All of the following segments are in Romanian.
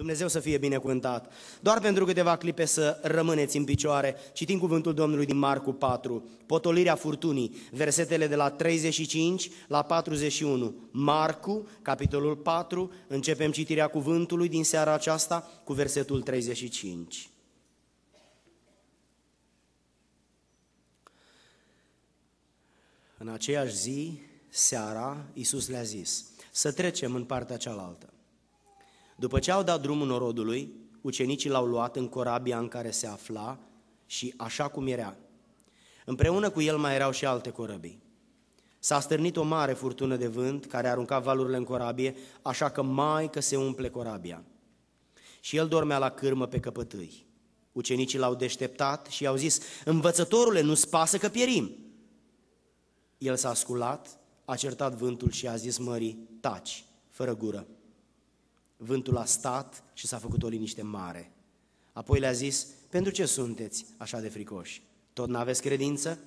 Dumnezeu să fie binecuvântat. Doar pentru câteva clipe să rămâneți în picioare, citim cuvântul Domnului din Marcu 4, potolirea furtunii, versetele de la 35 la 41. Marcu, capitolul 4, începem citirea cuvântului din seara aceasta cu versetul 35. În aceeași zi, seara, Iisus le-a zis, să trecem în partea cealaltă. După ce au dat drumul norodului, ucenicii l-au luat în corabia în care se afla și așa cum era. Împreună cu el mai erau și alte corăbii. S-a stârnit o mare furtună de vânt care arunca valurile în corabie, așa că mai că se umple corabia. Și el dormea la cârmă pe căpătâi. Ucenicii l-au deșteptat și i-au zis, învățătorule, nu-ți pasă că pierim. El s-a sculat, a certat vântul și a zis mării, taci, fără gură. Vântul a stat și s-a făcut o liniște mare. Apoi le-a zis, pentru ce sunteți așa de fricoși? Tot n-aveți credință?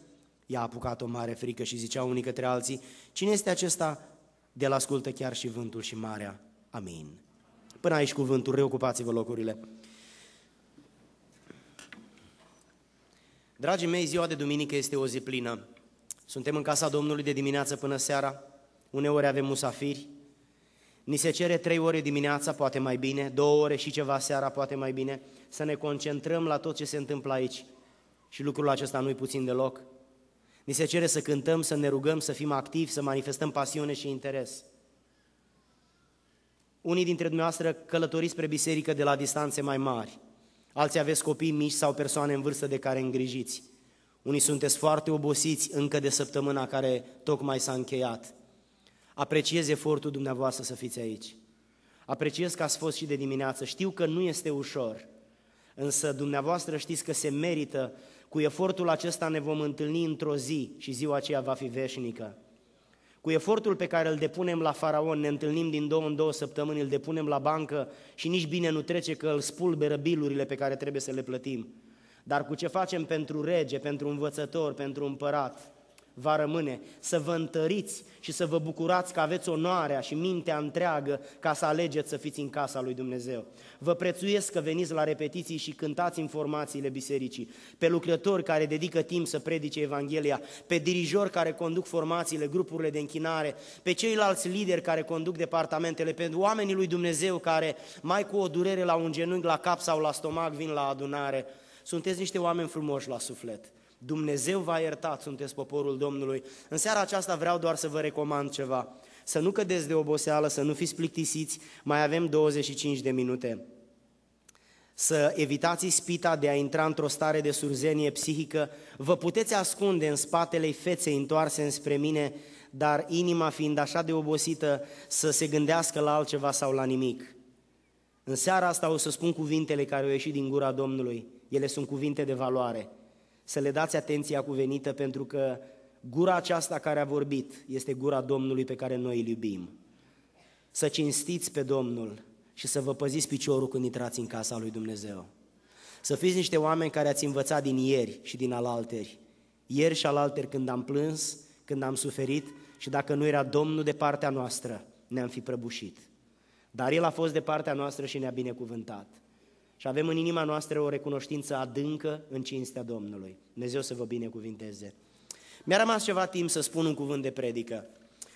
I-a apucat o mare frică și zicea unii către alții, cine este acesta? de la ascultă chiar și vântul și marea. Amin. Până aici cuvântul, reocupați-vă locurile. Dragii mei, ziua de duminică este o zi plină. Suntem în casa Domnului de dimineață până seara, uneori avem musafiri, Ni se cere trei ore dimineața, poate mai bine, două ore și ceva seara, poate mai bine, să ne concentrăm la tot ce se întâmplă aici. Și lucrul acesta nu-i puțin deloc. Ni se cere să cântăm, să ne rugăm, să fim activi, să manifestăm pasiune și interes. Unii dintre dumneavoastră călătoriți spre biserică de la distanțe mai mari. Alții aveți copii mici sau persoane în vârstă de care îngrijiți. Unii sunteți foarte obosiți încă de săptămâna care tocmai s-a încheiat. Apreciez efortul dumneavoastră să fiți aici. Apreciez că ați fost și de dimineață. Știu că nu este ușor, însă dumneavoastră știți că se merită. Cu efortul acesta ne vom întâlni într-o zi și ziua aceea va fi veșnică. Cu efortul pe care îl depunem la faraon, ne întâlnim din două în două săptămâni, îl depunem la bancă și nici bine nu trece că îl spulberă bilurile pe care trebuie să le plătim. Dar cu ce facem pentru rege, pentru învățător, pentru împărat, va rămâne, să vă întăriți și să vă bucurați că aveți onoarea și mintea întreagă ca să alegeți să fiți în casa lui Dumnezeu. Vă prețuiesc că veniți la repetiții și cântați informațiile bisericii, pe lucrători care dedică timp să predice Evanghelia, pe dirijori care conduc formațiile, grupurile de închinare, pe ceilalți lideri care conduc departamentele, pe oamenii lui Dumnezeu care mai cu o durere la un genunchi, la cap sau la stomac vin la adunare. Sunteți niște oameni frumoși la suflet Dumnezeu va iertat, sunteți poporul Domnului. În seara aceasta vreau doar să vă recomand ceva. Să nu cădeți de oboseală, să nu fiți plictisiți, mai avem 25 de minute. Să evitați ispita de a intra într-o stare de surzenie psihică. Vă puteți ascunde în spatele feței întoarse înspre mine, dar inima fiind așa de obosită să se gândească la altceva sau la nimic. În seara asta o să spun cuvintele care au ieșit din gura Domnului. Ele sunt cuvinte de valoare să le dați atenția cuvenită pentru că gura aceasta care a vorbit este gura Domnului pe care noi îl iubim. Să cinstiți pe Domnul și să vă păziți piciorul când intrați în casa lui Dumnezeu. Să fiți niște oameni care ați învățat din ieri și din alalteri. Ieri și alalteri când am plâns, când am suferit și dacă nu era Domnul de partea noastră, ne-am fi prăbușit. Dar El a fost de partea noastră și ne-a binecuvântat. Și avem în inima noastră o recunoștință adâncă în cinstea Domnului. Dumnezeu să vă binecuvinteze. Mi-a rămas ceva timp să spun un cuvânt de predică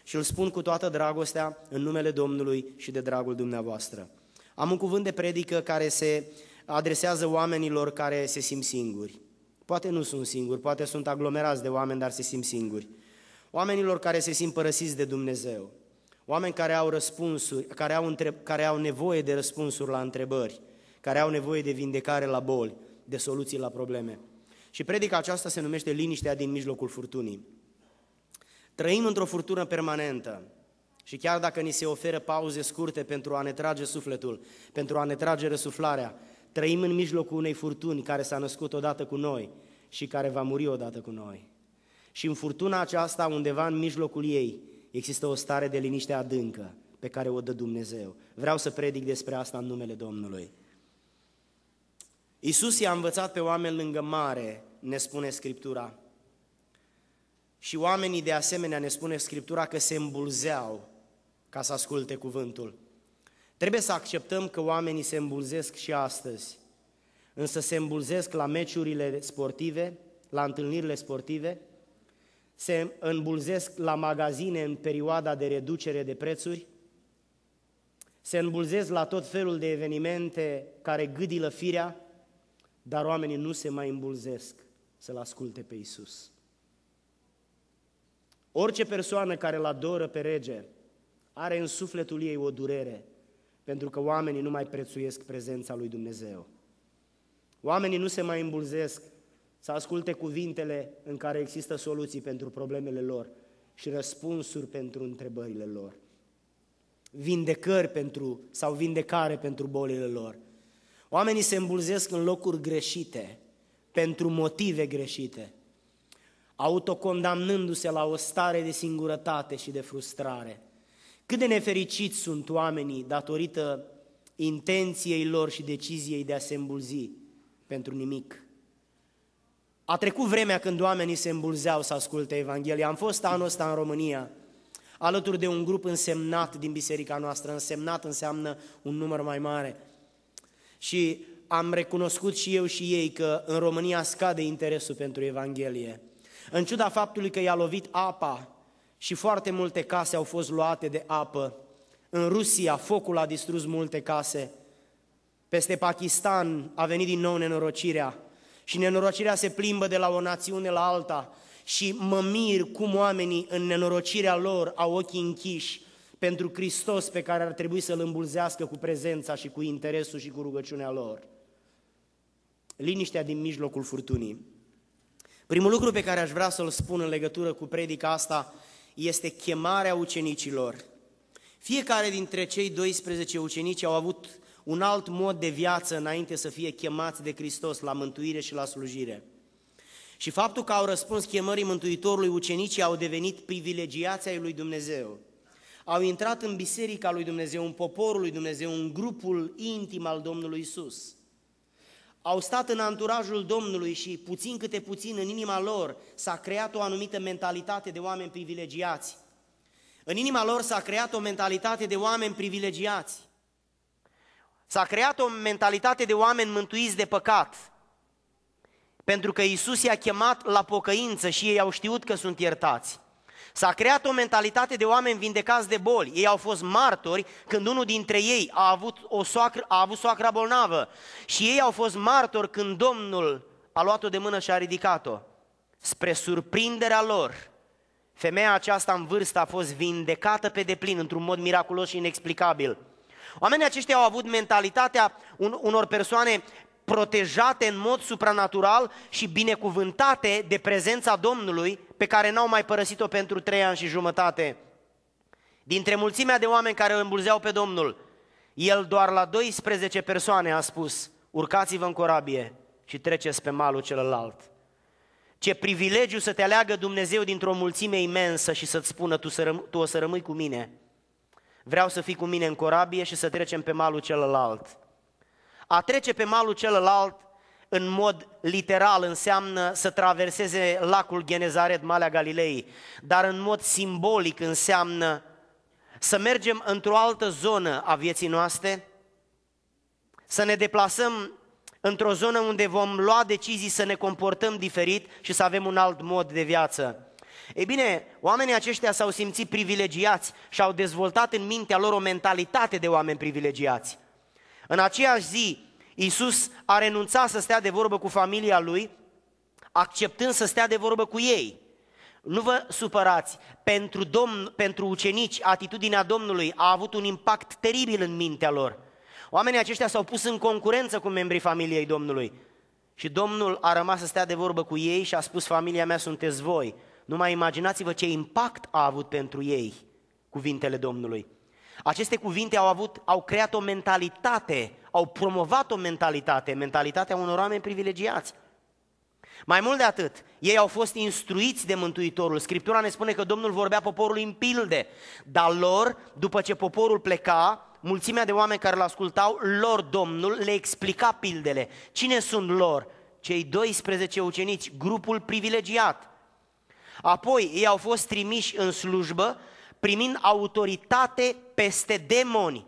și îl spun cu toată dragostea în numele Domnului și de dragul dumneavoastră. Am un cuvânt de predică care se adresează oamenilor care se simt singuri. Poate nu sunt singuri, poate sunt aglomerați de oameni, dar se simt singuri. Oamenilor care se simt părăsiți de Dumnezeu. Oameni care au răspunsuri, care au, întreb, care au nevoie de răspunsuri la întrebări care au nevoie de vindecare la boli, de soluții la probleme. Și predica aceasta se numește Liniștea din mijlocul furtunii. Trăim într-o furtună permanentă și chiar dacă ni se oferă pauze scurte pentru a ne trage sufletul, pentru a ne trage răsuflarea, trăim în mijlocul unei furtuni care s-a născut odată cu noi și care va muri odată cu noi. Și în furtuna aceasta, undeva în mijlocul ei, există o stare de liniște adâncă pe care o dă Dumnezeu. Vreau să predic despre asta în numele Domnului. Iisus i-a învățat pe oameni lângă mare, ne spune Scriptura. Și oamenii de asemenea, ne spune Scriptura, că se îmbulzeau ca să asculte cuvântul. Trebuie să acceptăm că oamenii se îmbulzesc și astăzi, însă se îmbulzesc la meciurile sportive, la întâlnirile sportive, se îmbulzesc la magazine în perioada de reducere de prețuri, se îmbulzesc la tot felul de evenimente care gâdilă firea, dar oamenii nu se mai îmbulzesc să-L asculte pe Isus. Orice persoană care îl adoră pe rege are în sufletul ei o durere, pentru că oamenii nu mai prețuiesc prezența lui Dumnezeu. Oamenii nu se mai îmbulzesc să asculte cuvintele în care există soluții pentru problemele lor și răspunsuri pentru întrebările lor, vindecări pentru sau vindecare pentru bolile lor, Oamenii se îmbulzesc în locuri greșite, pentru motive greșite, autocondamnându-se la o stare de singurătate și de frustrare. Cât de nefericiți sunt oamenii datorită intenției lor și deciziei de a se îmbulzi pentru nimic. A trecut vremea când oamenii se îmbulzeau să asculte Evanghelia. Am fost anul ăsta în România, alături de un grup însemnat din biserica noastră. Însemnat înseamnă un număr mai mare – și am recunoscut și eu și ei că în România scade interesul pentru Evanghelie. În ciuda faptului că i-a lovit apa și foarte multe case au fost luate de apă, în Rusia focul a distrus multe case, peste Pakistan a venit din nou nenorocirea și nenorocirea se plimbă de la o națiune la alta și mă mir cum oamenii în nenorocirea lor au ochii închiși pentru Hristos pe care ar trebui să-L îmbulzească cu prezența și cu interesul și cu rugăciunea lor. Liniștea din mijlocul furtunii. Primul lucru pe care aș vrea să-l spun în legătură cu predica asta este chemarea ucenicilor. Fiecare dintre cei 12 ucenici au avut un alt mod de viață înainte să fie chemați de Hristos la mântuire și la slujire. Și faptul că au răspuns chemării Mântuitorului ucenicii au devenit privilegiații lui Dumnezeu au intrat în biserica lui Dumnezeu, în poporul lui Dumnezeu, în grupul intim al Domnului Isus. Au stat în anturajul Domnului și puțin câte puțin în inima lor s-a creat o anumită mentalitate de oameni privilegiați. În inima lor s-a creat o mentalitate de oameni privilegiați. S-a creat o mentalitate de oameni mântuiți de păcat. Pentru că Isus i-a chemat la pocăință și ei au știut că sunt iertați. S-a creat o mentalitate de oameni vindecați de boli. Ei au fost martori când unul dintre ei a avut, o soacră, a avut soacra bolnavă. Și ei au fost martori când Domnul a luat-o de mână și a ridicat-o. Spre surprinderea lor, femeia aceasta în vârstă a fost vindecată pe deplin, într-un mod miraculos și inexplicabil. Oamenii aceștia au avut mentalitatea unor persoane protejate în mod supranatural și binecuvântate de prezența Domnului pe care n-au mai părăsit-o pentru trei ani și jumătate. Dintre mulțimea de oameni care îl îmbulzeau pe Domnul, el doar la 12 persoane a spus, urcați-vă în corabie și treceți pe malul celălalt. Ce privilegiu să te aleagă Dumnezeu dintr-o mulțime imensă și să-ți spună, tu, să răm- tu o să rămâi cu mine. Vreau să fii cu mine în corabie și să trecem pe malul celălalt. A trece pe malul celălalt în mod literal înseamnă să traverseze lacul Genezaret, Malea Galilei, dar în mod simbolic înseamnă să mergem într-o altă zonă a vieții noastre, să ne deplasăm într-o zonă unde vom lua decizii să ne comportăm diferit și să avem un alt mod de viață. Ei bine, oamenii aceștia s-au simțit privilegiați și au dezvoltat în mintea lor o mentalitate de oameni privilegiați. În aceeași zi, Iisus a renunțat să stea de vorbă cu familia lui, acceptând să stea de vorbă cu ei. Nu vă supărați, pentru, domn, pentru ucenici atitudinea Domnului a avut un impact teribil în mintea lor. Oamenii aceștia s-au pus în concurență cu membrii familiei Domnului. Și Domnul a rămas să stea de vorbă cu ei și a spus, familia mea sunteți voi. mai imaginați-vă ce impact a avut pentru ei cuvintele Domnului. Aceste cuvinte au, avut, au creat o mentalitate, au promovat o mentalitate, mentalitatea unor oameni privilegiați. Mai mult de atât, ei au fost instruiți de Mântuitorul. Scriptura ne spune că Domnul vorbea poporului în pilde, dar lor, după ce poporul pleca, mulțimea de oameni care îl ascultau, lor Domnul le explica pildele. Cine sunt lor? Cei 12 ucenici, grupul privilegiat. Apoi ei au fost trimiși în slujbă primind autoritate peste demoni.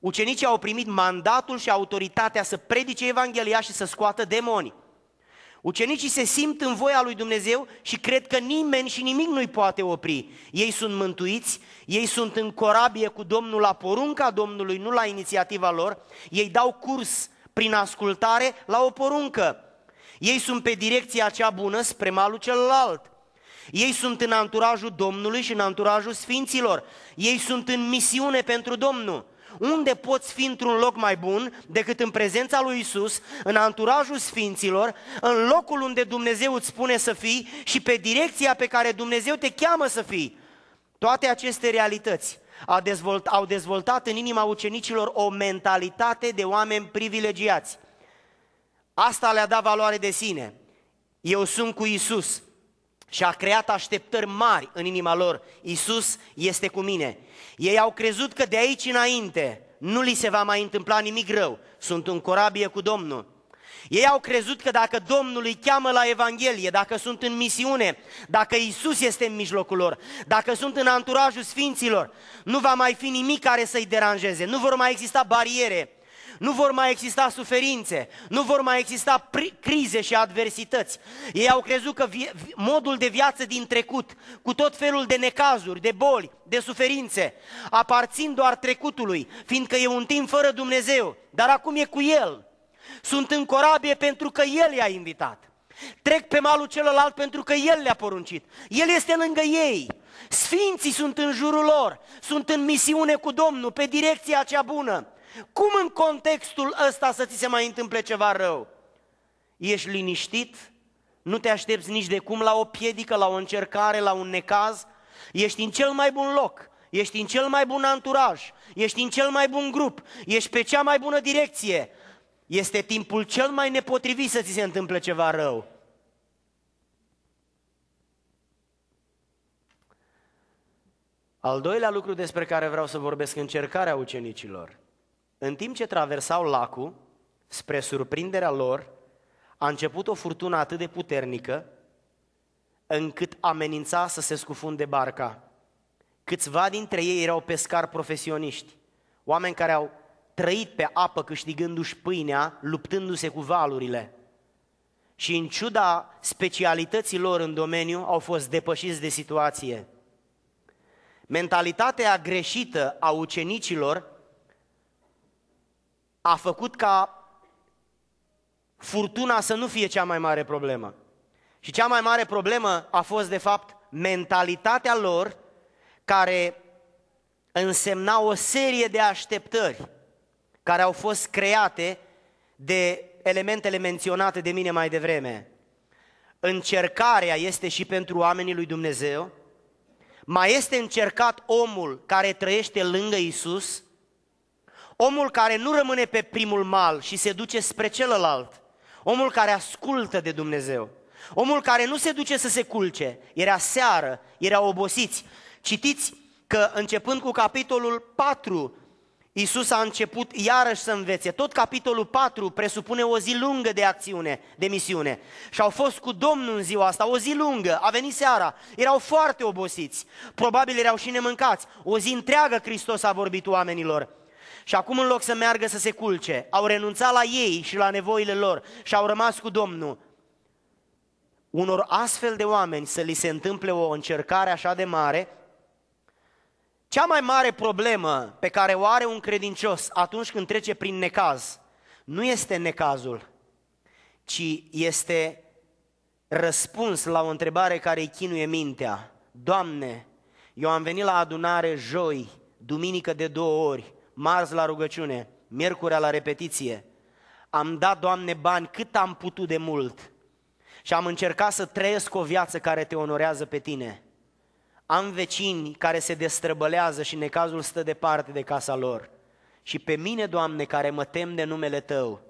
Ucenicii au primit mandatul și autoritatea să predice Evanghelia și să scoată demoni. Ucenicii se simt în voia lui Dumnezeu și cred că nimeni și nimic nu-i poate opri. Ei sunt mântuiți, ei sunt în corabie cu Domnul la porunca Domnului, nu la inițiativa lor. Ei dau curs prin ascultare la o poruncă. Ei sunt pe direcția cea bună spre malul celălalt. Ei sunt în anturajul Domnului și în anturajul Sfinților. Ei sunt în misiune pentru Domnul. Unde poți fi într-un loc mai bun decât în prezența lui Isus, în anturajul Sfinților, în locul unde Dumnezeu îți spune să fii și pe direcția pe care Dumnezeu te cheamă să fii? Toate aceste realități dezvoltat, au dezvoltat în inima ucenicilor o mentalitate de oameni privilegiați. Asta le-a dat valoare de sine. Eu sunt cu Isus, și a creat așteptări mari în inima lor. Iisus este cu mine. Ei au crezut că de aici înainte nu li se va mai întâmpla nimic rău. Sunt în corabie cu Domnul. Ei au crezut că dacă Domnul îi cheamă la Evanghelie, dacă sunt în misiune, dacă Isus este în mijlocul lor, dacă sunt în anturajul sfinților, nu va mai fi nimic care să-i deranjeze, nu vor mai exista bariere, nu vor mai exista suferințe, nu vor mai exista crize și adversități. Ei au crezut că modul de viață din trecut, cu tot felul de necazuri, de boli, de suferințe, aparțin doar trecutului, fiindcă e un timp fără Dumnezeu, dar acum e cu El. Sunt în corabie pentru că El i-a invitat. Trec pe malul celălalt pentru că El le-a poruncit. El este lângă ei. Sfinții sunt în jurul lor, sunt în misiune cu Domnul, pe direcția cea bună. Cum în contextul ăsta să ți se mai întâmple ceva rău? Ești liniștit? Nu te aștepți nici de cum la o piedică, la o încercare, la un necaz? Ești în cel mai bun loc, ești în cel mai bun anturaj, ești în cel mai bun grup, ești pe cea mai bună direcție. Este timpul cel mai nepotrivit să ți se întâmple ceva rău. Al doilea lucru despre care vreau să vorbesc, încercarea ucenicilor. În timp ce traversau lacul, spre surprinderea lor, a început o furtună atât de puternică, încât amenința să se scufunde barca. Câțiva dintre ei erau pescari profesioniști, oameni care au trăit pe apă câștigându-și pâinea, luptându-se cu valurile. Și în ciuda specialității lor în domeniu, au fost depășiți de situație. Mentalitatea greșită a ucenicilor a făcut ca furtuna să nu fie cea mai mare problemă. Și cea mai mare problemă a fost, de fapt, mentalitatea lor, care însemna o serie de așteptări care au fost create de elementele menționate de mine mai devreme. Încercarea este și pentru oamenii lui Dumnezeu, mai este încercat omul care trăiește lângă Isus Omul care nu rămâne pe primul mal și se duce spre celălalt. Omul care ascultă de Dumnezeu. Omul care nu se duce să se culce. Era seară, era obosiți. Citiți că începând cu capitolul 4, Isus a început iarăși să învețe. Tot capitolul 4 presupune o zi lungă de acțiune, de misiune. Și au fost cu Domnul în ziua asta, o zi lungă, a venit seara, erau foarte obosiți, probabil erau și nemâncați. O zi întreagă Hristos a vorbit oamenilor. Și acum în loc să meargă să se culce, au renunțat la ei și la nevoile lor și au rămas cu Domnul. Unor astfel de oameni să li se întâmple o încercare așa de mare, cea mai mare problemă pe care o are un credincios atunci când trece prin necaz, nu este necazul, ci este răspuns la o întrebare care îi chinuie mintea. Doamne, eu am venit la adunare joi, duminică de două ori, marți la rugăciune, miercurea la repetiție. Am dat, Doamne, bani cât am putut de mult și am încercat să trăiesc o viață care te onorează pe tine. Am vecini care se destrăbălează și necazul stă departe de casa lor. Și pe mine, Doamne, care mă tem de numele Tău,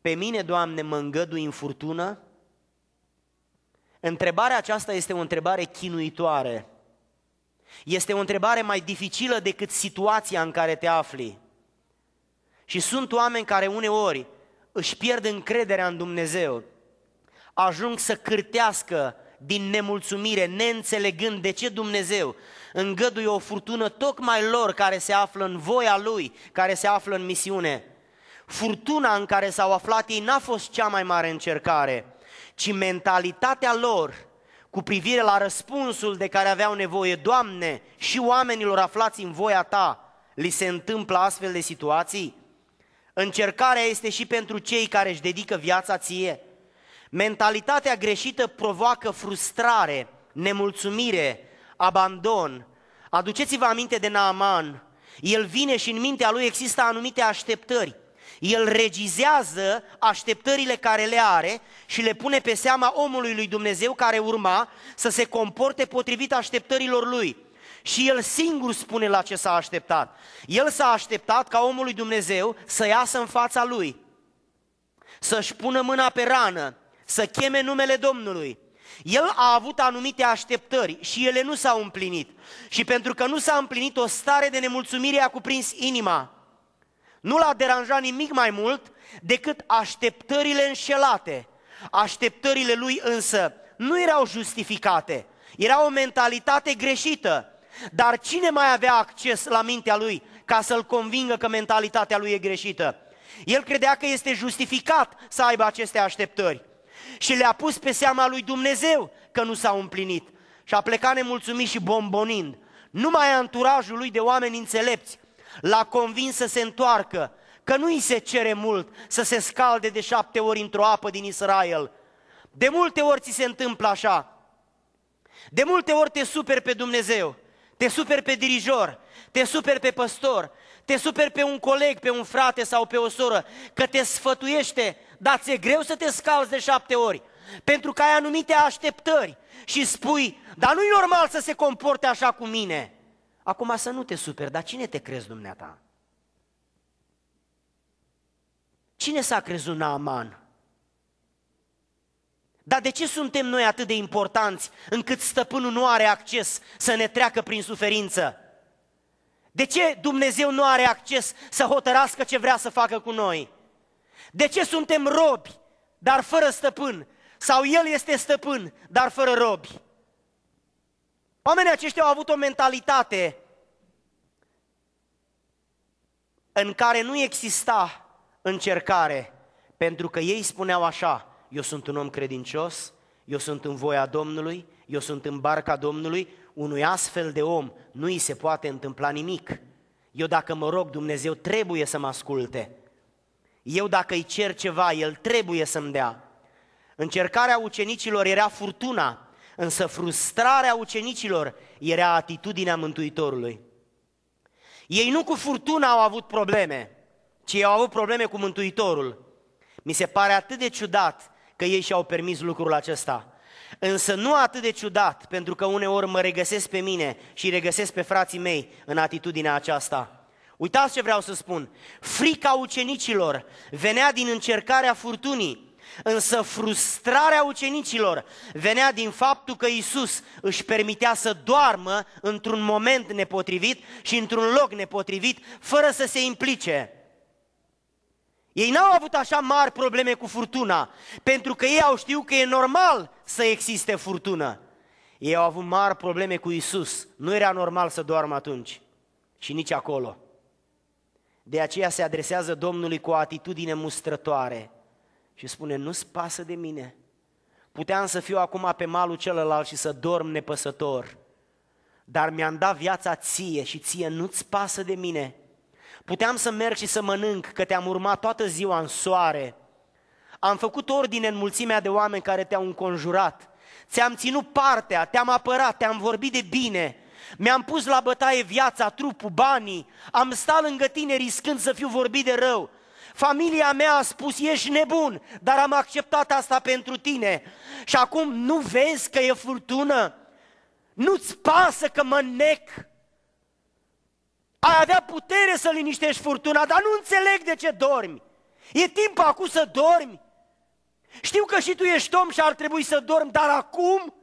pe mine, Doamne, mă îngădui în furtună? Întrebarea aceasta este o întrebare chinuitoare. Este o întrebare mai dificilă decât situația în care te afli. Și sunt oameni care uneori își pierd încrederea în Dumnezeu, ajung să cârtească din nemulțumire, neînțelegând de ce Dumnezeu îngăduie o furtună tocmai lor care se află în voia Lui, care se află în misiune. Furtuna în care s-au aflat ei n-a fost cea mai mare încercare, ci mentalitatea lor cu privire la răspunsul de care aveau nevoie, Doamne, și oamenilor aflați în voia Ta, li se întâmplă astfel de situații? Încercarea este și pentru cei care își dedică viața ție. Mentalitatea greșită provoacă frustrare, nemulțumire, abandon. Aduceți-vă aminte de Naaman. El vine și în mintea lui există anumite așteptări. El regizează așteptările care le are și le pune pe seama omului lui Dumnezeu care urma să se comporte potrivit așteptărilor lui. Și el singur spune la ce s-a așteptat. El s-a așteptat ca omul lui Dumnezeu să iasă în fața lui, să-și pună mâna pe rană, să cheme numele Domnului. El a avut anumite așteptări și ele nu s-au împlinit. Și pentru că nu s-a împlinit, o stare de nemulțumire a cuprins inima. Nu l-a deranjat nimic mai mult decât așteptările înșelate. Așteptările lui însă nu erau justificate, era o mentalitate greșită. Dar cine mai avea acces la mintea lui ca să-l convingă că mentalitatea lui e greșită? El credea că este justificat să aibă aceste așteptări și le-a pus pe seama lui Dumnezeu că nu s-au împlinit. Și a plecat nemulțumit și bombonind. Numai anturajul lui de oameni înțelepți l-a convins să se întoarcă, că nu îi se cere mult să se scalde de șapte ori într-o apă din Israel. De multe ori ți se întâmplă așa. De multe ori te superi pe Dumnezeu, te superi pe dirijor, te superi pe păstor, te superi pe un coleg, pe un frate sau pe o soră, că te sfătuiește, dar ți-e greu să te scalzi de șapte ori, pentru că ai anumite așteptări și spui, dar nu-i normal să se comporte așa cu mine. Acum să nu te superi, dar cine te crezi dumneata? Cine s-a crezut Naaman? Dar de ce suntem noi atât de importanți încât stăpânul nu are acces să ne treacă prin suferință? De ce Dumnezeu nu are acces să hotărască ce vrea să facă cu noi? De ce suntem robi, dar fără stăpân? Sau El este stăpân, dar fără robi? Oamenii aceștia au avut o mentalitate în care nu exista încercare, pentru că ei spuneau așa, eu sunt un om credincios, eu sunt în voia Domnului, eu sunt în barca Domnului, unui astfel de om nu îi se poate întâmpla nimic. Eu dacă mă rog, Dumnezeu trebuie să mă asculte. Eu dacă îi cer ceva, El trebuie să-mi dea. Încercarea ucenicilor era furtuna, Însă frustrarea ucenicilor era atitudinea Mântuitorului. Ei nu cu furtuna au avut probleme, ci ei au avut probleme cu Mântuitorul. Mi se pare atât de ciudat că ei și-au permis lucrul acesta. Însă nu atât de ciudat, pentru că uneori mă regăsesc pe mine și regăsesc pe frații mei în atitudinea aceasta. Uitați ce vreau să spun. Frica ucenicilor venea din încercarea furtunii, Însă frustrarea ucenicilor venea din faptul că Isus își permitea să doarmă într-un moment nepotrivit și într-un loc nepotrivit, fără să se implice. Ei n-au avut așa mari probleme cu furtuna, pentru că ei au știut că e normal să existe furtună. Ei au avut mari probleme cu Isus. Nu era normal să doarmă atunci și nici acolo. De aceea se adresează Domnului cu o atitudine mustrătoare și spune, nu-ți pasă de mine. Puteam să fiu acum pe malul celălalt și să dorm nepăsător, dar mi-am dat viața ție și ție nu-ți pasă de mine. Puteam să merg și să mănânc, că te-am urmat toată ziua în soare. Am făcut ordine în mulțimea de oameni care te-au înconjurat. Ți-am ținut partea, te-am apărat, te-am vorbit de bine. Mi-am pus la bătaie viața, trupul, banii. Am stat lângă tine riscând să fiu vorbit de rău. Familia mea a spus, ești nebun, dar am acceptat asta pentru tine. Și acum nu vezi că e furtună? Nu-ți pasă că mă nec? Ai avea putere să liniștești furtuna, dar nu înțeleg de ce dormi. E timp acum să dormi. Știu că și tu ești om și ar trebui să dormi, dar acum?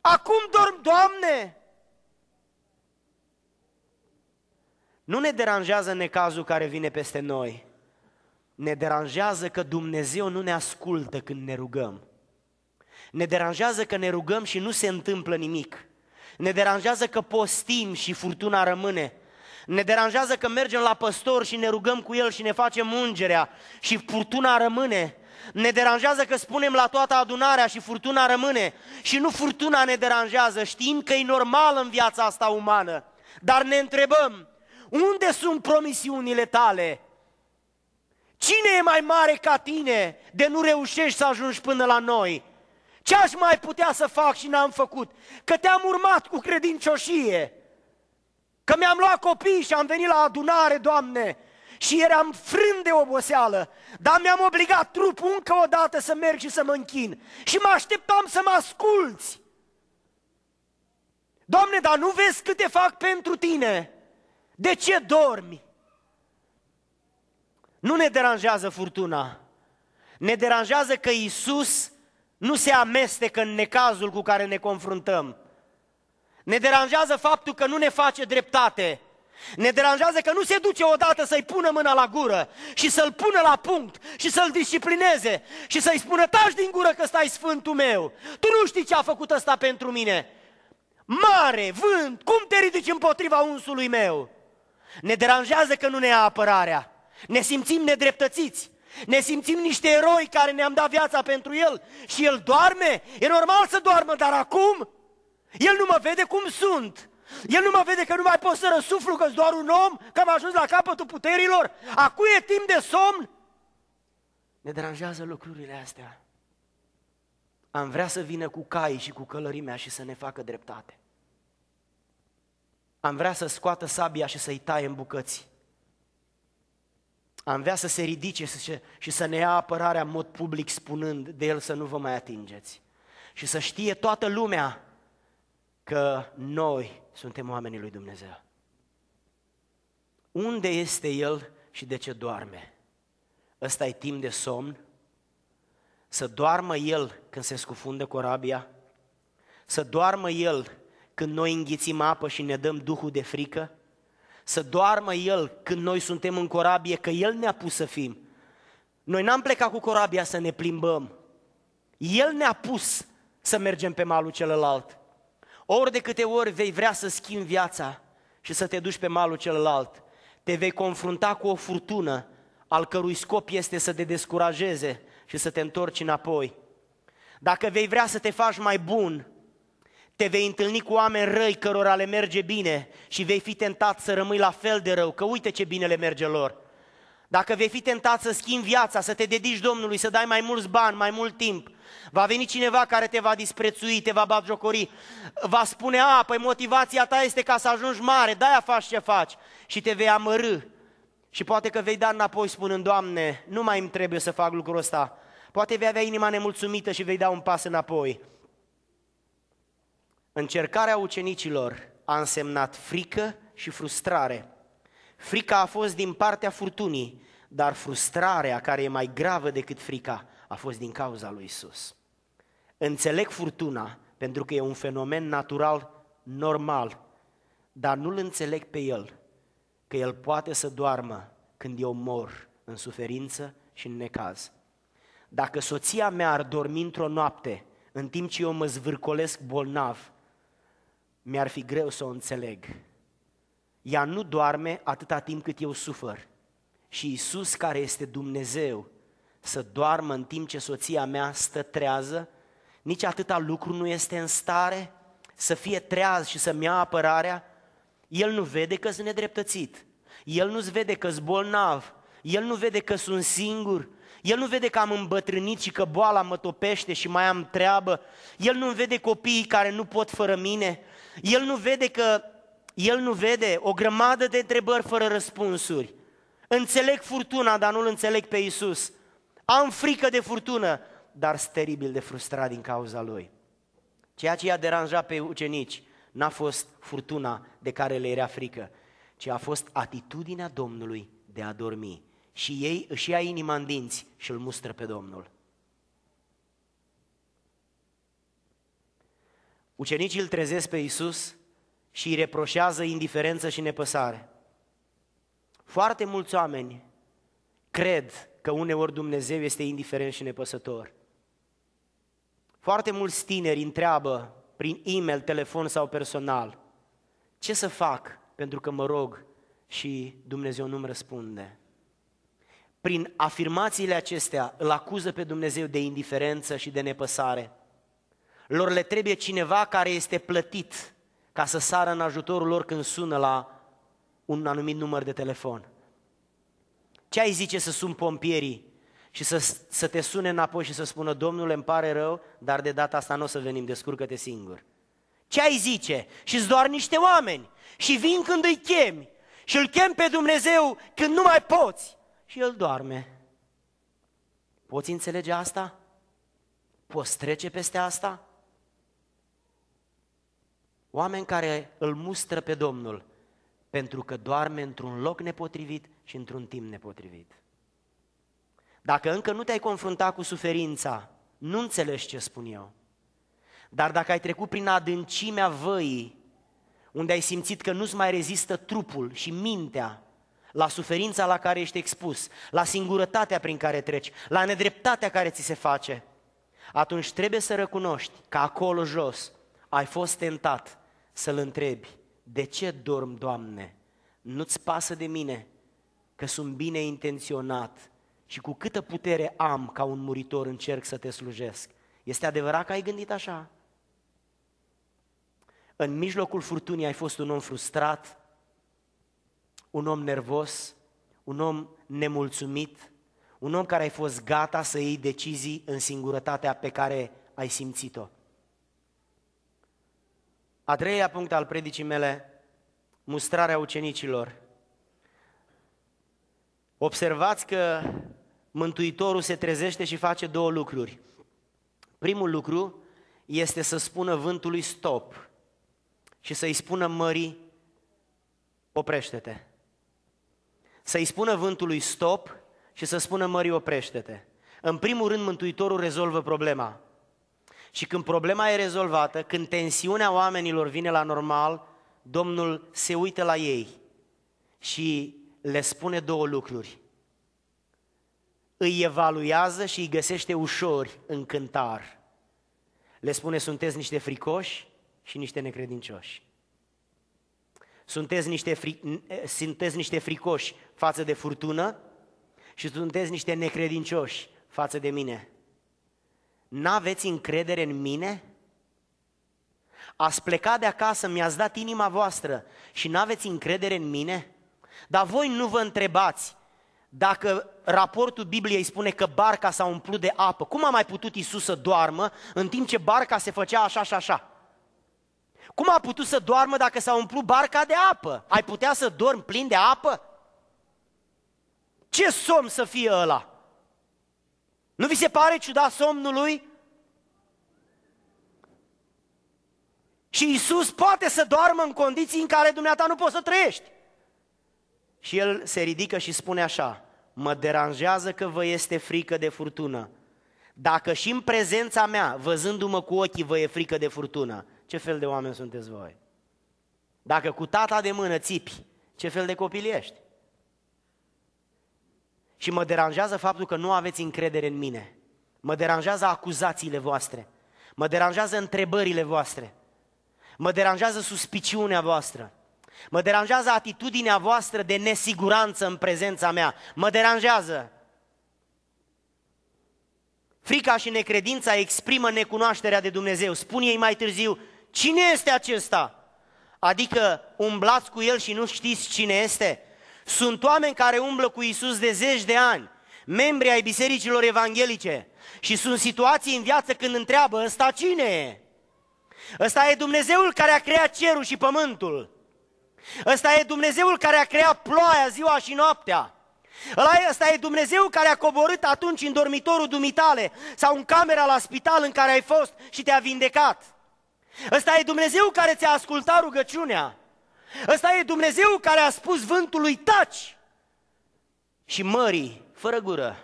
Acum dorm, Doamne! Nu ne deranjează necazul care vine peste noi. Ne deranjează că Dumnezeu nu ne ascultă când ne rugăm. Ne deranjează că ne rugăm și nu se întâmplă nimic. Ne deranjează că postim și furtuna rămâne. Ne deranjează că mergem la păstor și ne rugăm cu el și ne facem ungerea și furtuna rămâne. Ne deranjează că spunem la toată adunarea și furtuna rămâne. Și nu furtuna ne deranjează, știm că e normal în viața asta umană. Dar ne întrebăm, unde sunt promisiunile tale? Cine e mai mare ca tine de nu reușești să ajungi până la noi? Ce aș mai putea să fac și n-am făcut? Că te-am urmat cu credincioșie, că mi-am luat copii și am venit la adunare, Doamne, și eram frân de oboseală, dar mi-am obligat trupul încă o dată să merg și să mă închin și mă așteptam să mă asculți. Doamne, dar nu vezi câte fac pentru tine? De ce dormi? Nu ne deranjează furtuna. Ne deranjează că Isus nu se amestecă în necazul cu care ne confruntăm. Ne deranjează faptul că nu ne face dreptate. Ne deranjează că nu se duce odată să-i pună mâna la gură și să-l pună la punct și să-l disciplineze și să-i spună taci din gură că stai sfântul meu. Tu nu știi ce a făcut ăsta pentru mine. Mare, vânt, cum te ridici împotriva unsului meu? Ne deranjează că nu ne ia apărarea. Ne simțim nedreptățiți. Ne simțim niște eroi care ne-am dat viața pentru el și el doarme. E normal să doarmă, dar acum el nu mă vede cum sunt. El nu mă vede că nu mai pot să răsuflu că doar un om, că am ajuns la capătul puterilor. Acum e timp de somn. Ne deranjează lucrurile astea. Am vrea să vină cu cai și cu călărimea și să ne facă dreptate. Am vrea să scoată sabia și să-i taie în bucăți. Am vrea să se ridice și să ne ia apărarea în mod public spunând de el să nu vă mai atingeți. Și să știe toată lumea că noi suntem oamenii lui Dumnezeu. Unde este el și de ce doarme? Ăsta e timp de somn? Să doarmă el când se scufundă corabia? Să doarmă el când noi înghițim apă și ne dăm Duhul de frică? Să doarmă El când noi suntem în corabie, că El ne-a pus să fim. Noi n-am plecat cu corabia să ne plimbăm. El ne-a pus să mergem pe malul celălalt. Ori de câte ori vei vrea să schimbi viața și să te duci pe malul celălalt, te vei confrunta cu o furtună al cărui scop este să te descurajeze și să te întorci înapoi. Dacă vei vrea să te faci mai bun, te vei întâlni cu oameni răi cărora le merge bine și vei fi tentat să rămâi la fel de rău, că uite ce bine le merge lor. Dacă vei fi tentat să schimbi viața, să te dedici Domnului, să dai mai mulți bani, mai mult timp, va veni cineva care te va disprețui, te va batjocori, va spune, a, păi motivația ta este ca să ajungi mare, de-aia faci ce faci și te vei amărâ. Și poate că vei da înapoi spunând, Doamne, nu mai îmi trebuie să fac lucrul ăsta. Poate vei avea inima nemulțumită și vei da un pas înapoi. Încercarea ucenicilor a însemnat frică și frustrare. Frica a fost din partea furtunii, dar frustrarea, care e mai gravă decât frica, a fost din cauza lui Isus. Înțeleg furtuna pentru că e un fenomen natural, normal, dar nu-l înțeleg pe el, că el poate să doarmă când eu mor în suferință și în necaz. Dacă soția mea ar dormi într-o noapte, în timp ce eu mă zvârcolesc bolnav, mi-ar fi greu să o înțeleg. Ea nu doarme atâta timp cât eu sufăr. Și Isus, care este Dumnezeu, să doarmă în timp ce soția mea stă trează, nici atâta lucru nu este în stare să fie treaz și să-mi ia apărarea, el nu vede că sunt nedreptățit, el nu vede că sunt bolnav, el nu vede că sunt singur, el nu vede că am îmbătrânit și că boala mă topește și mai am treabă. El nu vede copiii care nu pot fără mine. El nu vede că el nu vede o grămadă de întrebări fără răspunsuri. Înțeleg furtuna, dar nu-L înțeleg pe Iisus. Am frică de furtună, dar teribil de frustrat din cauza Lui. Ceea ce i-a deranjat pe ucenici n-a fost furtuna de care le era frică, ci a fost atitudinea Domnului de a dormi. Și ei își ia inima în dinți și îl mustră pe Domnul. Ucenicii îl trezesc pe Iisus și îi reproșează indiferență și nepăsare. Foarte mulți oameni cred că uneori Dumnezeu este indiferent și nepăsător. Foarte mulți tineri întreabă prin e-mail, telefon sau personal, ce să fac pentru că mă rog și Dumnezeu nu-mi răspunde. Prin afirmațiile acestea îl acuză pe Dumnezeu de indiferență și de nepăsare lor le trebuie cineva care este plătit ca să sară în ajutorul lor când sună la un anumit număr de telefon. Ce ai zice să sun pompierii și să, să te sune înapoi și să spună, Domnule, îmi pare rău, dar de data asta nu o să venim, descurcă-te singur. Ce ai zice? și doar niște oameni și vin când îi chemi și îl chem pe Dumnezeu când nu mai poți și el doarme. Poți înțelege asta? Poți trece peste asta? Oameni care îl mustră pe Domnul pentru că doarme într-un loc nepotrivit și într-un timp nepotrivit. Dacă încă nu te-ai confruntat cu suferința, nu înțelegi ce spun eu. Dar dacă ai trecut prin adâncimea văii, unde ai simțit că nu-ți mai rezistă trupul și mintea, la suferința la care ești expus, la singurătatea prin care treci, la nedreptatea care ți se face, atunci trebuie să recunoști că acolo jos ai fost tentat să-L întrebi, de ce dorm, Doamne? Nu-ți pasă de mine că sunt bine intenționat și cu câtă putere am ca un muritor încerc să te slujesc. Este adevărat că ai gândit așa? În mijlocul furtunii ai fost un om frustrat, un om nervos, un om nemulțumit, un om care ai fost gata să iei decizii în singurătatea pe care ai simțit-o. A treia punct al predicii mele, mustrarea ucenicilor. Observați că Mântuitorul se trezește și face două lucruri. Primul lucru este să spună vântului stop și să-i spună mării oprește-te. Să-i spună vântului stop și să spună mării oprește-te. În primul rând, Mântuitorul rezolvă problema. Și când problema e rezolvată, când tensiunea oamenilor vine la normal, Domnul se uită la ei și le spune două lucruri. Îi evaluează și îi găsește ușori în cântar. Le spune, sunteți niște fricoși și niște necredincioși. Sunteți niște, fri- sunteți niște fricoși față de furtună și sunteți niște necredincioși față de mine. N-aveți încredere în mine? Ați plecat de acasă, mi-ați dat inima voastră și n-aveți încredere în mine? Dar voi nu vă întrebați dacă raportul Bibliei spune că barca s-a umplut de apă. Cum a mai putut Isus să doarmă în timp ce barca se făcea așa și așa? Cum a putut să doarmă dacă s-a umplut barca de apă? Ai putea să dormi plin de apă? Ce somn să fie ăla? Nu vi se pare ciuda somnului? Și Isus poate să doarmă în condiții în care dumneata nu poți să trăiești. Și el se ridică și spune așa, mă deranjează că vă este frică de furtună. Dacă și în prezența mea, văzându-mă cu ochii, vă e frică de furtună, ce fel de oameni sunteți voi? Dacă cu tata de mână țipi, ce fel de copil ești? Și mă deranjează faptul că nu aveți încredere în mine. Mă deranjează acuzațiile voastre. Mă deranjează întrebările voastre. Mă deranjează suspiciunea voastră. Mă deranjează atitudinea voastră de nesiguranță în prezența mea. Mă deranjează. Frica și necredința exprimă necunoașterea de Dumnezeu. Spun ei mai târziu, cine este acesta? Adică umblați cu el și nu știți cine este? Sunt oameni care umblă cu Isus de zeci de ani, membri ai bisericilor evanghelice și sunt situații în viață când întreabă ăsta cine e? Ăsta e Dumnezeul care a creat cerul și pământul. Ăsta e Dumnezeul care a creat ploaia ziua și noaptea. Ăsta e Dumnezeu care a coborât atunci în dormitorul dumitale sau în camera la spital în care ai fost și te-a vindecat. Ăsta e Dumnezeu care ți-a ascultat rugăciunea. Ăsta e Dumnezeu care a spus vântului taci și mării fără gură.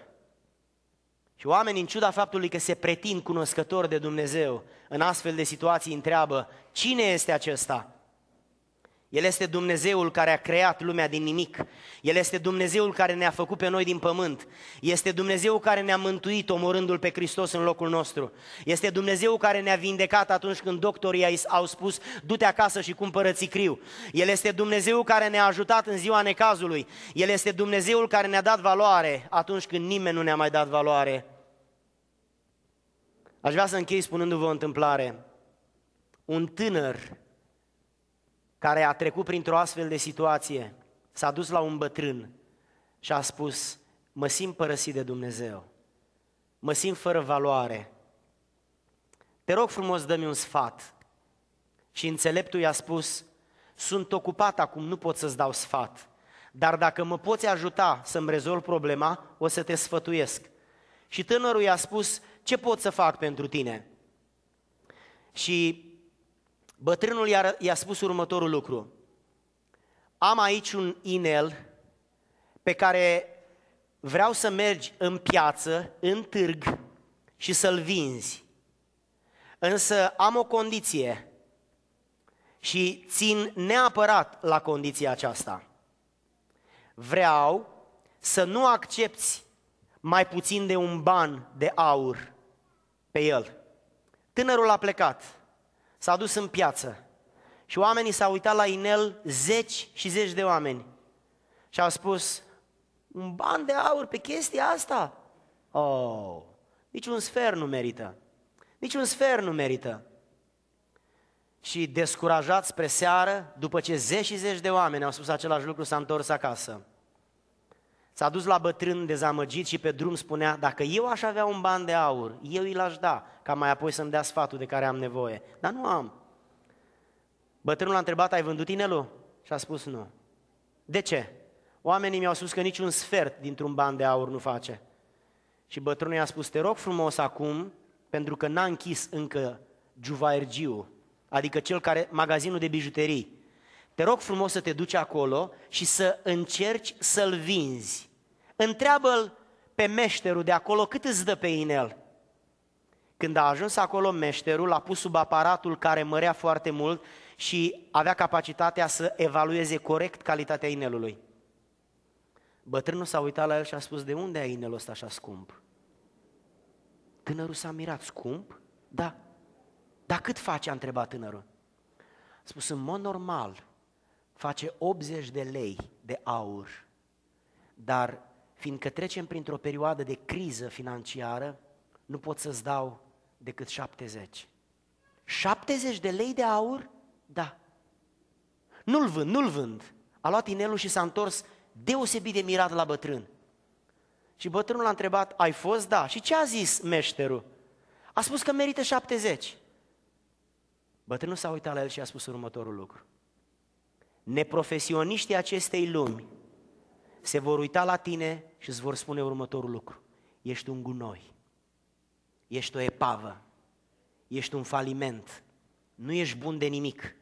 Și oamenii, în ciuda faptului că se pretind cunoscători de Dumnezeu, în astfel de situații întreabă, cine este acesta? El este Dumnezeul care a creat lumea din nimic. El este Dumnezeul care ne-a făcut pe noi din pământ. Este Dumnezeul care ne-a mântuit omorându-L pe Hristos în locul nostru. Este Dumnezeul care ne-a vindecat atunci când doctorii au spus du-te acasă și cumpără țicriu. El este Dumnezeul care ne-a ajutat în ziua necazului. El este Dumnezeul care ne-a dat valoare atunci când nimeni nu ne-a mai dat valoare. Aș vrea să închei spunându-vă o întâmplare. Un tânăr care a trecut printr-o astfel de situație, s-a dus la un bătrân și a spus, mă simt părăsit de Dumnezeu, mă simt fără valoare, te rog frumos dă-mi un sfat. Și înțeleptul i-a spus, sunt ocupat acum, nu pot să-ți dau sfat, dar dacă mă poți ajuta să-mi rezolv problema, o să te sfătuiesc. Și tânărul i-a spus, ce pot să fac pentru tine? Și Bătrânul i-a, i-a spus următorul lucru. Am aici un inel pe care vreau să mergi în piață, în târg și să-l vinzi. Însă am o condiție și țin neapărat la condiția aceasta. Vreau să nu accepti mai puțin de un ban de aur pe el. Tânărul a plecat s-a dus în piață și oamenii s-au uitat la inel zeci și zeci de oameni și au spus, un ban de aur pe chestia asta? Oh, nici un sfert nu merită. Nici un sfert nu merită. Și descurajat spre seară, după ce zeci și zeci de oameni au spus același lucru, s-a întors acasă. S-a dus la bătrân dezamăgit și pe drum spunea, dacă eu aș avea un ban de aur, eu îl aș da, ca mai apoi să-mi dea sfatul de care am nevoie. Dar nu am. Bătrânul l-a întrebat, ai vândut inelul? Și a spus nu. De ce? Oamenii mi-au spus că niciun sfert dintr-un ban de aur nu face. Și bătrânul i-a spus, te rog frumos acum, pentru că n-a închis încă juvaergiu, adică cel care, magazinul de bijuterii, te rog frumos să te duci acolo și să încerci să-l vinzi. Întreabă-l pe meșterul de acolo cât îți dă pe inel. Când a ajuns acolo meșterul, l-a pus sub aparatul care mărea foarte mult și avea capacitatea să evalueze corect calitatea inelului. Bătrânul s-a uitat la el și a spus, de unde ai inelul ăsta așa scump? Tânărul s-a mirat, scump? Da. Dar cât face, a întrebat tânărul. A spus, în mod normal, face 80 de lei de aur, dar fiindcă trecem printr-o perioadă de criză financiară, nu pot să-ți dau decât 70. 70 de lei de aur? Da. Nu-l vând, nu-l vând. A luat inelul și s-a întors deosebit de mirat la bătrân. Și bătrânul l-a întrebat, ai fost? Da. Și ce a zis meșterul? A spus că merită 70. Bătrânul s-a uitat la el și a spus următorul lucru neprofesioniștii acestei lumi se vor uita la tine și îți vor spune următorul lucru. Ești un gunoi, ești o epavă, ești un faliment, nu ești bun de nimic,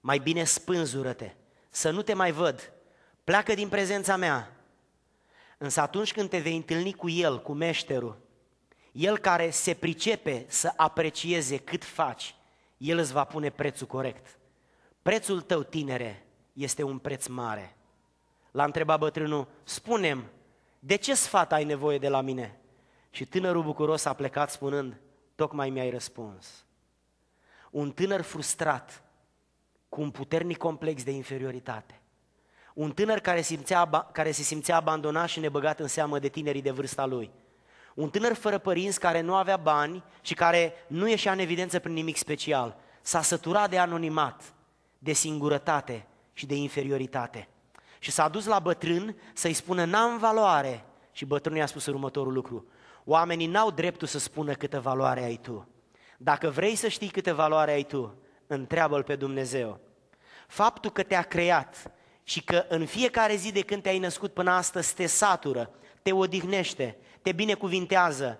mai bine spânzură-te, să nu te mai văd, pleacă din prezența mea. Însă atunci când te vei întâlni cu el, cu meșterul, el care se pricepe să aprecieze cât faci, el îți va pune prețul corect. Prețul tău, tinere, este un preț mare. L-a întrebat bătrânul, spunem, de ce sfat ai nevoie de la mine? Și tânărul bucuros a plecat spunând, tocmai mi-ai răspuns. Un tânăr frustrat, cu un puternic complex de inferioritate. Un tânăr care, simțea, care se simțea abandonat și nebăgat în seamă de tinerii de vârsta lui. Un tânăr fără părinți care nu avea bani și care nu ieșea în evidență prin nimic special. S-a săturat de anonimat, de singurătate, și de inferioritate. Și s-a dus la bătrân să-i spună, n-am valoare. Și bătrânul i-a spus următorul lucru, oamenii n-au dreptul să spună câtă valoare ai tu. Dacă vrei să știi câtă valoare ai tu, întreabă-L pe Dumnezeu. Faptul că te-a creat și că în fiecare zi de când te-ai născut până astăzi te satură, te odihnește, te binecuvintează,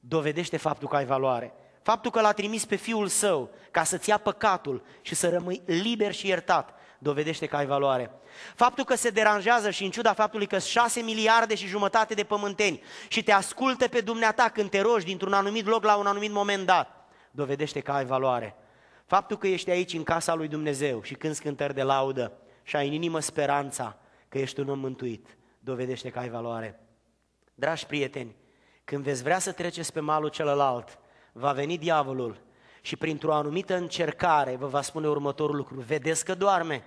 dovedește faptul că ai valoare. Faptul că l-a trimis pe Fiul Său ca să-ți ia păcatul și să rămâi liber și iertat dovedește că ai valoare. Faptul că se deranjează și în ciuda faptului că 6 miliarde și jumătate de pământeni și te ascultă pe dumneata când te rogi dintr-un anumit loc la un anumit moment dat, dovedește că ai valoare. Faptul că ești aici în casa lui Dumnezeu și când cântări de laudă și ai în inimă speranța că ești un om mântuit, dovedește că ai valoare. Dragi prieteni, când veți vrea să treceți pe malul celălalt, va veni diavolul și printr-o anumită încercare vă va spune următorul lucru, vedeți că doarme,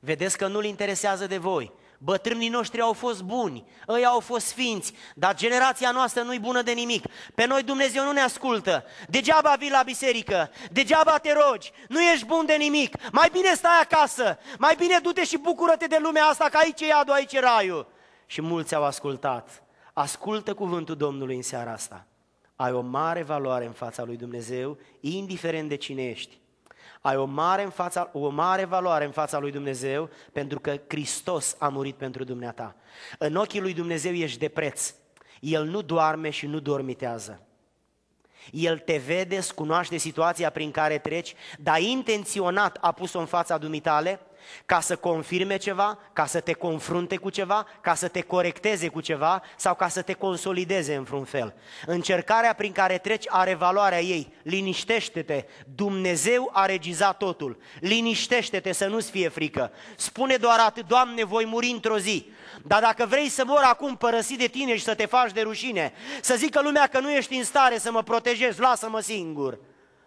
Vedeți că nu-l interesează de voi. Bătrânii noștri au fost buni, ei au fost sfinți, dar generația noastră nu-i bună de nimic. Pe noi Dumnezeu nu ne ascultă. Degeaba vii la biserică, degeaba te rogi, nu ești bun de nimic. Mai bine stai acasă, mai bine du-te și bucură-te de lumea asta, că aici e iadul, aici e raiul. Și mulți au ascultat. Ascultă cuvântul Domnului în seara asta. Ai o mare valoare în fața lui Dumnezeu, indiferent de cine ești ai o mare, în fața, o mare valoare în fața lui Dumnezeu pentru că Hristos a murit pentru dumneata. În ochii lui Dumnezeu ești de preț. El nu doarme și nu dormitează. El te vede, cunoaște situația prin care treci, dar intenționat a pus-o în fața dumitale ca să confirme ceva, ca să te confrunte cu ceva, ca să te corecteze cu ceva sau ca să te consolideze în vreun fel. Încercarea prin care treci are valoarea ei. Liniștește-te. Dumnezeu a regizat totul. Liniștește-te să nu-ți fie frică. Spune doar atât, Doamne, voi muri într-o zi. Dar dacă vrei să mor acum părăsit de tine și să te faci de rușine, să zică lumea că nu ești în stare să mă protejezi, lasă-mă singur.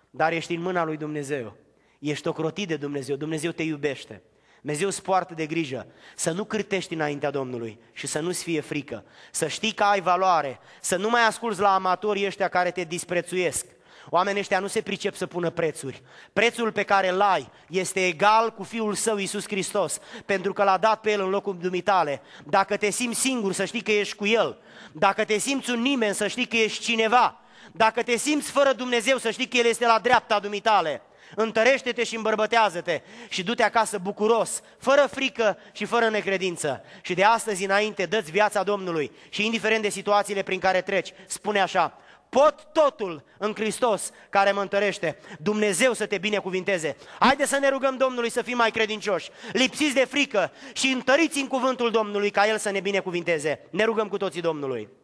Dar ești în mâna lui Dumnezeu. Ești ocrotit de Dumnezeu, Dumnezeu te iubește. Dumnezeu îți poartă de grijă să nu cârtești înaintea Domnului și să nu-ți fie frică, să știi că ai valoare, să nu mai asculți la amatorii ăștia care te disprețuiesc. Oamenii ăștia nu se pricep să pună prețuri. Prețul pe care îl ai este egal cu Fiul Său, Iisus Hristos, pentru că l-a dat pe El în locul dumitale. Dacă te simți singur, să știi că ești cu El. Dacă te simți un nimeni, să știi că ești cineva. Dacă te simți fără Dumnezeu, să știi că El este la dreapta dumitale. Întărește-te și îmbărbătează-te și du-te acasă bucuros, fără frică și fără necredință. Și de astăzi înainte dă-ți viața Domnului și indiferent de situațiile prin care treci, spune așa, pot totul în Hristos care mă întărește. Dumnezeu să te binecuvinteze. Haide să ne rugăm Domnului să fim mai credincioși, lipsiți de frică și întăriți în cuvântul Domnului ca El să ne binecuvinteze. Ne rugăm cu toții Domnului.